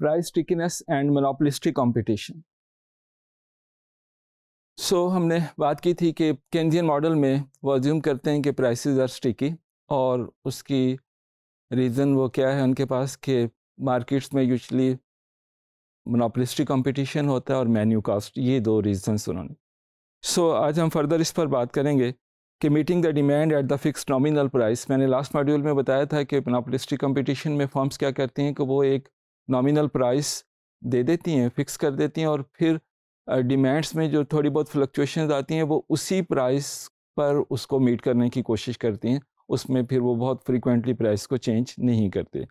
Price stickiness and monopolistic competition so हमने बात की थी कि केंजियन मॉडल में वो अज्यूम करते हैं कि प्राइसेस आर स्टिकी और उसकी रीज़न वो क्या है उनके पास कि मार्केट्स में यूजली मोनोपलिस्टिक कंपटीशन होता है और मेन्यू कास्ट ये दो रीजन उन्होंने सो so, आज हम फर्दर इस पर बात करेंगे कि meeting the demand at the fix nominal price मैंने लास्ट मॉड्यूल में बताया था कि मोनोपलिस्टिक कंपटीशन में फॉर्म्स क्या करती हैं कि वो एक नॉमिनल प्राइस दे देती हैं फिक्स कर देती हैं और फिर डिमांड्स में जो थोड़ी बहुत फ्लक्चुएशन आती हैं वो उसी प्राइस पर उसको मीट करने की कोशिश करती हैं उसमें फिर वो बहुत फ्रीक्वेंटली प्राइस को चेंज नहीं करते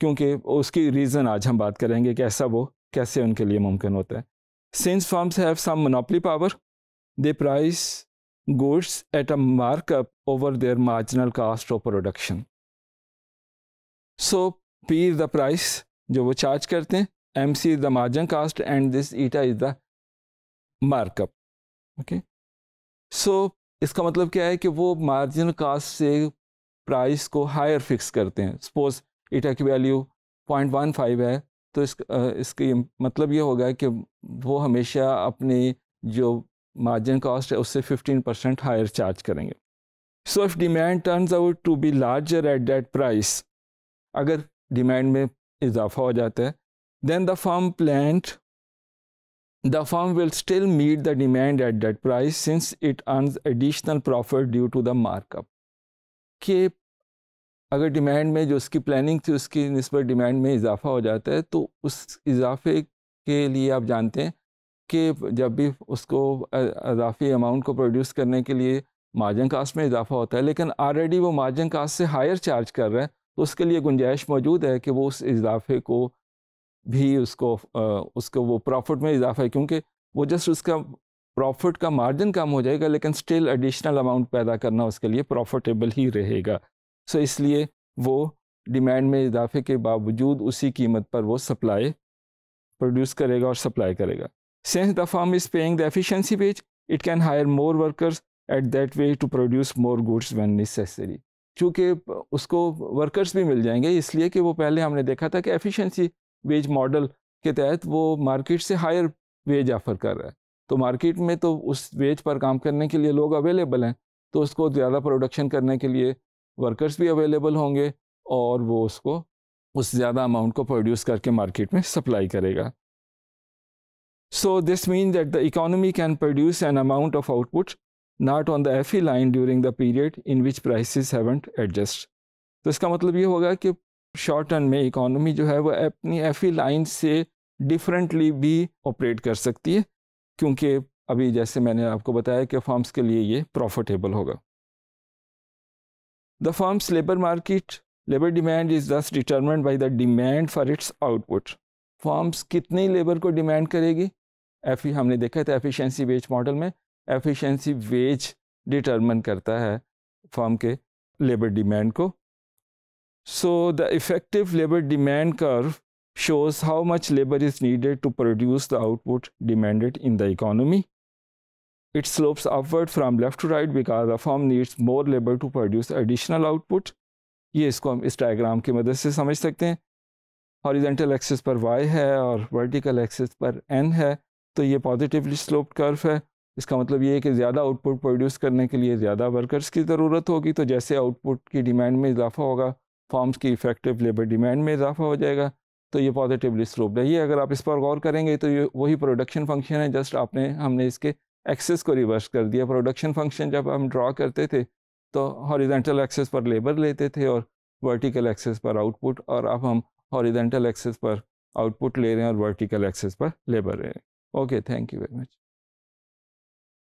क्योंकि उसकी रीज़न आज हम बात करेंगे कि ऐसा वो कैसे उनके लिए मुमकिन होता है since firms have some monopoly power they price goods at a markup over their marginal cost of production so पीर द प्राइस जो वो चार्ज करते हैं M C is the margin cost and this eta is the markup okay so इसका मतलब क्या है कि वो मार्जिन कास्ट से प्राइस को हायर फिक्स करते हैं सपोज ईटा की वैल्यू पॉइंट वन फाइव है तो इस इसकी मतलब ये होगा कि वो हमेशा अपने जो मार्जिन कास्ट है उससे फिफ्टीन परसेंट हायर चार्ज करेंगे so if demand turns out to be larger at that price अगर डिमांड में इजाफा हो जाता है then the firm plant the firm will still meet the demand at that price since it earn additional profit due to the markup कि अगर demand में जो उसकी प्लानिंग थी उसकी नस्बत डिमांड में इजाफा हो जाता है तो उस इजाफे के लिए आप जानते हैं कि जब भी उसको अजाफी अमाउंट को प्रोड्यूस करने के लिए मार्जिन कास्ट में इजाफा होता है लेकिन ऑलरेडी वो मार्जिन कास्ट से हायर चार्ज कर रहे हैं तो उसके लिए गुंजाइश मौजूद है कि वो उस इजाफे को भी उसको उसको वो प्रॉफिट में इजाफा है क्योंकि वो जस्ट उसका प्रॉफिट का मार्जिन कम हो जाएगा लेकिन स्टिल एडिशनल अमाउंट पैदा करना उसके लिए प्रॉफिटेबल ही रहेगा सो इसलिए वो डिमांड में इजाफे के बावजूद उसी कीमत पर वो सप्लाई प्रोड्यूस करेगा और सप्लाई करेगा since the firm is paying the efficiency wage it can hire more workers at that way to produce more goods when necessary चूँकि उसको वर्कर्स भी मिल जाएंगे इसलिए कि वो पहले हमने देखा था कि एफिशिएंसी वेज मॉडल के तहत वो मार्केट से हायर वेज ऑफ़र कर रहा है तो मार्केट में तो उस वेज पर काम करने के लिए लोग अवेलेबल हैं तो उसको ज़्यादा प्रोडक्शन करने के लिए वर्कर्स भी अवेलेबल होंगे और वो उसको उस ज़्यादा अमाउंट को प्रोड्यूस करके मार्केट में सप्लाई करेगा so this mean that the economy can produce an amount of output not on the FE line during the period in which prices haven't adjust. तो इसका मतलब ये होगा कि शॉर्ट टर्म में इकोनॉमी जो है वह अपनी एफ लाइन e से डिफरेंटली भी ऑपरेट कर सकती है क्योंकि अभी जैसे मैंने आपको बताया कि फॉर्म्स के लिए ये प्रॉफिटेबल होगा the firms labour market labour demand is thus determined by the demand for its output firms कितनी लेबर को डिमांड करेगी एफ e हमने देखा था एफिशिएंसी बेस्ड मॉडल में एफिशिएंसी वेज डिटरमिन करता है फॉर्म के लेबर डिमांड को so the effective labour demand curve shows how much labour is needed to produce the output demanded in the economy it slopes upward from left to right because the firm needs more labour to produce additional output ये इसको हम इस diagram की मदद से समझ सकते हैं हॉरिजेंटल एक्सेस पर वाई है और वर्टिकल एक्सेस पर एन है तो ये पॉजिटिवली स्लोप्ड कर्व है इसका मतलब ये है कि ज़्यादा आउटपुट प्रोड्यूस करने के लिए ज़्यादा वर्कर्स की ज़रूरत होगी तो जैसे आउटपुट की डिमांड में इजाफा होगा फार्म्स की इफेक्टिव लेबर डिमांड में इजाफा हो जाएगा तो ये पॉजिटिवली स्लोप है ये अगर आप इस पर गौर करेंगे तो ये वही प्रोडक्शन फंक्शन है जस्ट आपने हमने इसके एक्सेस को रिवर्स कर दिया प्रोडक्शन फंक्शन जब हम ड्रा करते थे तो हॉरिजेंटल एक्सेस पर लेबर लेते थे और वर्टिकल एक्सेस पर आउटपुट और अब हम हॉरिजेंटल एक्सेस पर आउटपुट ले रहे हैं और वर्टिकल एक्सेस पर लेबर ले रहे हैं okay thank you very much